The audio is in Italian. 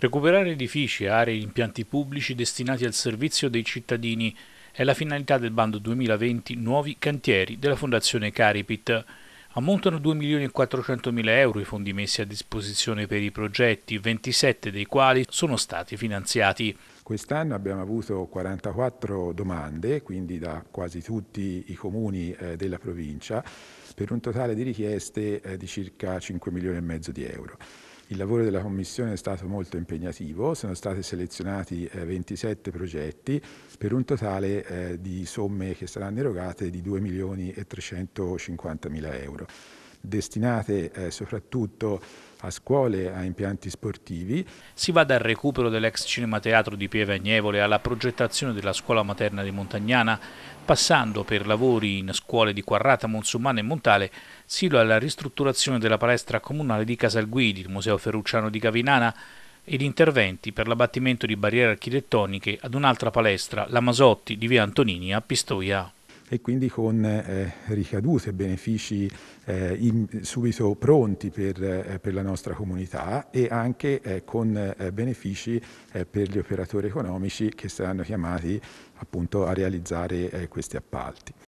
Recuperare edifici, aree e impianti pubblici destinati al servizio dei cittadini è la finalità del bando 2020 Nuovi Cantieri della Fondazione Caripit. Ammontano 2.400.000 euro i fondi messi a disposizione per i progetti, 27 dei quali sono stati finanziati. Quest'anno abbiamo avuto 44 domande, quindi da quasi tutti i comuni eh, della provincia, per un totale di richieste eh, di circa 5 milioni e mezzo di euro. Il lavoro della Commissione è stato molto impegnativo, sono stati selezionati eh, 27 progetti per un totale eh, di somme che saranno erogate di 2 milioni e 350 mila euro destinate eh, soprattutto a scuole, a impianti sportivi. Si va dal recupero dell'ex cinemateatro di Pieve Agnevole alla progettazione della scuola materna di Montagnana, passando per lavori in scuole di Quarrata, Monsummano e Montale, sino alla ristrutturazione della palestra comunale di Casalguidi, il Museo Ferrucciano di Gavinana, ed interventi per l'abbattimento di barriere architettoniche ad un'altra palestra, la Masotti di via Antonini a Pistoia e quindi con eh, ricadute, benefici eh, in, subito pronti per, eh, per, la nostra comunità e anche eh, con eh, benefici eh, per gli operatori economici che saranno chiamati appunto a realizzare questi appalti.